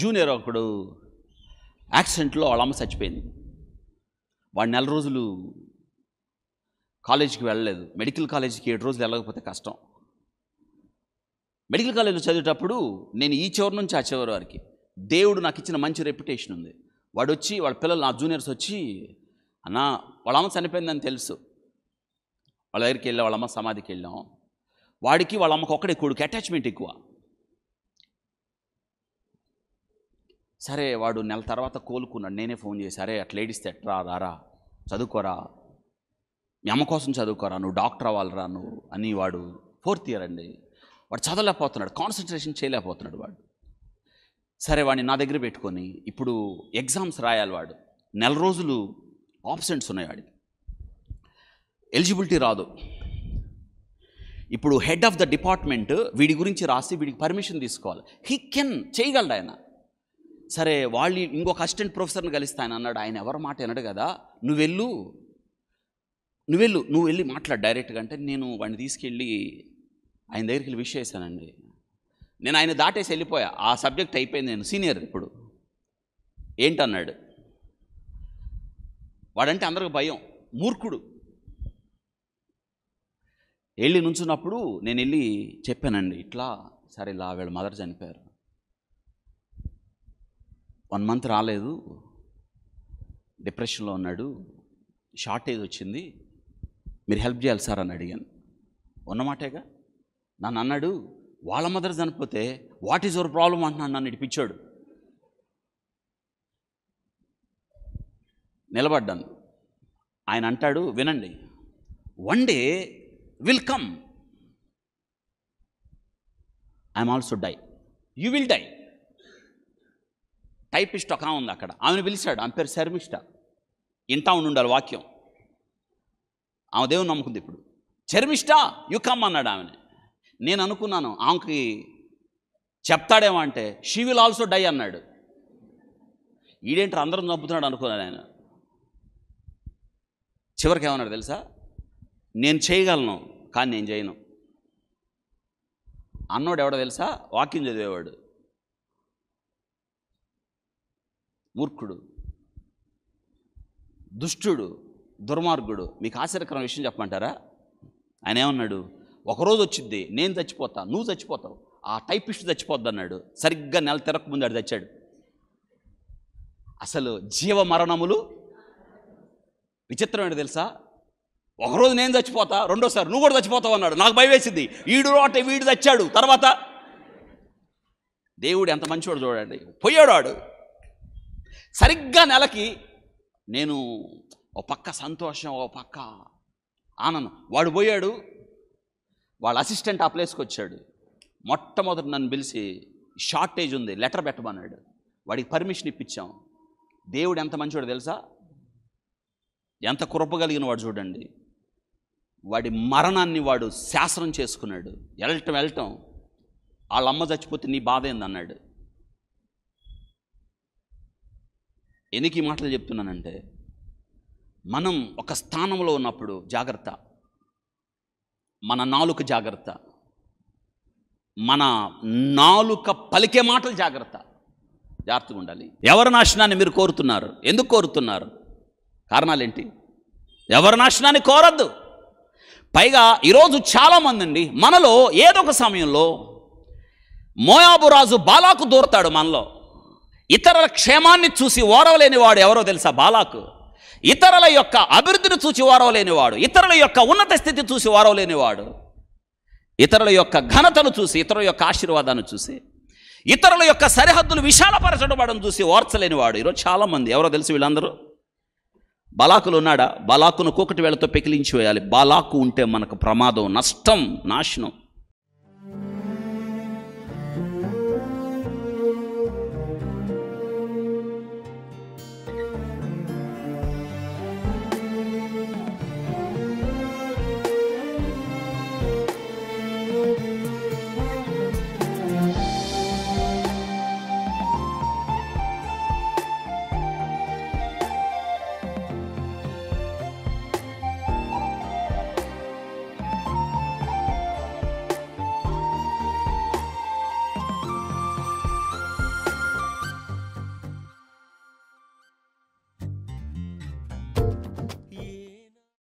junior ఒకడు యాక్సిడెంట్లో వాళ్ళ అమ్మ చచ్చిపోయింది వాడు నెల రోజులు కాలేజీకి వెళ్ళలేదు మెడికల్ కాలేజీకి ఏడు రోజులు వెళ్ళకపోతే కష్టం మెడికల్ కాలేజీలో చదివేటప్పుడు నేను ఈ చివరి నుంచి ఆ చివరి వారికి దేవుడు నాకు ఇచ్చిన మంచి రెప్యుటేషన్ ఉంది వాడు వచ్చి వాళ్ళ పిల్లలు నా జూనియర్స్ వచ్చి అన్న వాళ్ళ అమ్మ చనిపోయిందని తెలుసు వాళ్ళ దగ్గరికి వెళ్ళాం వాళ్ళ అమ్మ సమాధికి వెళ్ళాం వాడికి వాళ్ళ అమ్మకి ఒక్కడే కొడుకు అటాచ్మెంట్ ఎక్కువ సరే వాడు నెల తర్వాత కోలుకున్నాడు నేనే ఫోన్ చేసి సరే అట్లా ఏడిస్తే ఎట్రా రారా చదువుకోరా మీ అమ్మ కోసం చదువుకోరా నువ్వు డాక్టర్ అవ్వాలరా నువ్వు అని వాడు ఫోర్త్ ఇయర్ అండి వాడు చదవలేకపోతున్నాడు కాన్సన్ట్రేషన్ చేయలేకపోతున్నాడు వాడు సరే వాడిని నా దగ్గర పెట్టుకొని ఇప్పుడు ఎగ్జామ్స్ రాయాలి వాడు నెల రోజులు ఆబ్సెంట్స్ ఉన్నాయి వాడికి ఎలిజిబిలిటీ రాదు ఇప్పుడు హెడ్ ఆఫ్ ద డిపార్ట్మెంట్ వీడి గురించి రాసి వీడికి పర్మిషన్ తీసుకోవాలి హీ కెన్ చేయగలడు ఆయన సరే వాళ్ళు ఇంకొక అసిస్టెంట్ ప్రొఫెసర్ని కలుస్తాను అన్నాడు ఆయన ఎవరు మాట వినడు కదా నువ్వు నువ్వెళ్ళు నువ్వు వెళ్ళి మాట్లాడు డైరెక్ట్గా అంటే నేను వాడిని తీసుకెళ్ళి ఆయన దగ్గరికి వెళ్ళి విష్ చేశానండి నేను ఆయన దాటేసి వెళ్ళిపోయా ఆ సబ్జెక్ట్ అయిపోయింది నేను సీనియర్ ఇప్పుడు ఏంటన్నాడు వాడంటే అందరికి భయం మూర్ఖుడు వెళ్ళి నుంచున్నప్పుడు నేను వెళ్ళి చెప్పానండి ఇట్లా సరే ఇలా వీళ్ళ మదర్ చనిపోయారు వన్ మంత్ రాలేదు డిప్రెషన్లో ఉన్నాడు షార్టేజ్ వచ్చింది మీరు హెల్ప్ చేయాలి సార్ అని అడిగాను ఉన్నమాటేగా నన్ను అన్నాడు వాళ్ళ మదర్ చనిపోతే వాట్ ఈజ్ యువర్ ప్రాబ్లం అంటున్నాను నన్ను ఇడిపించాడు నిలబడ్డాను ఆయన అంటాడు వినండి one day will come I'm also die you will die typist ఒక ఉంది అక్కడ ఆమెను పిలిచాడు ఆమె పేరు శర్మిష్ట ఉండి ఉండాలి వాక్యం ఆమె దేవుని నమ్ముకుంది ఇప్పుడు శర్మిష్ట యుకమ్ అన్నాడు ఆమెని నేను అనుకున్నాను ఆమెకి చెప్తాడేమో అంటే షీ విల్ ఆల్సో డై అన్నాడు ఈడేంటి అందరం చంపుతున్నాడు అనుకున్నాను ఆయన చివరికి ఏమన్నాడు తెలుసా నేను చేయగలను కానీ నేను చేయను అన్నోడు ఎవడో తెలుసా వాక్యం చదివేవాడు మూర్ఖుడు దుష్టుడు దుర్మార్గుడు మీకు ఆశ్చర్యకరమైన విషయం చెప్పమంటారా ఆయన ఏమన్నాడు ఒకరోజు వచ్చింది నేను చచ్చిపోతా నువ్వు చచ్చిపోతావు ఆ టైపిస్ట్ చచ్చిపోద్ది అన్నాడు సరిగ్గా నెల ముందు అడు తెచ్చాడు అసలు జీవ మరణములు విచిత్రమైన తెలుసా ఒకరోజు నేను చచ్చిపోతా రెండోసారి నువ్వు కూడా చచ్చిపోతావు అన్నాడు నాకు భయం వేసింది వీడు రోట వీడు తెచ్చాడు తర్వాత దేవుడు ఎంత మంచివాడు చూడండి పోయాడు ఆడు సరిగ్గా నెలకి నేను ఓ పక్క సంతోషం ఓ పక్క ఆనందం వాడు పోయాడు వాళ్ళ అసిస్టెంట్ ఆ ప్లేస్కి వచ్చాడు మొట్టమొదటి నన్ను పిలిచి షార్టేజ్ ఉంది లెటర్ పెట్టమన్నాడు వాడికి పర్మిషన్ ఇప్పించాం దేవుడు ఎంత మంచివాడు తెలుసా ఎంత కురపగలిగిన వాడు చూడండి వాడి మరణాన్ని వాడు శాసనం చేసుకున్నాడు వెళ్ళటం వెళ్ళటం వాళ్ళమ్మ చచ్చిపోతే నీ బాధ ఏందన్నాడు ఎందుకు ఈ మాటలు చెప్తున్నానంటే మనం ఒక స్థానంలో ఉన్నప్పుడు జాగ్రత్త మన నాలుక జాగ్రత్త మన నాలుక పలికే మాటలు జాగ్రత్త జాగ్రత్తగా ఉండాలి ఎవరి నాశనాన్ని మీరు కోరుతున్నారు ఎందుకు కోరుతున్నారు కారణాలేంటి ఎవరి నాశనాన్ని కోరద్దు పైగా ఈరోజు చాలామంది అండి మనలో ఏదో ఒక సమయంలో మోయాబురాజు బాలాకు దూరతాడు మనలో ఇతరుల క్షేమాన్ని చూసి ఓరవలేనివాడు ఎవరో తెలుసా బాలాకు ఇతరుల యొక్క అభివృద్ధిని చూసి ఓరవలేనివాడు ఇతరుల యొక్క ఉన్నత స్థితి చూసి ఓరవలేనివాడు ఇతరుల యొక్క ఘనతను చూసి ఇతరుల యొక్క ఆశీర్వాదాన్ని చూసి ఇతరుల యొక్క సరిహద్దులు విశాలపరచడం చూసి ఓర్చలేనివాడు ఈరోజు చాలామంది ఎవరో తెలుసు వీళ్ళందరూ బలాకులు ఉన్నాడా బలాకును కూకటి వేళతో పెకిలించి వేయాలి బలాకు ఉంటే మనకు ప్రమాదం నష్టం నాశనం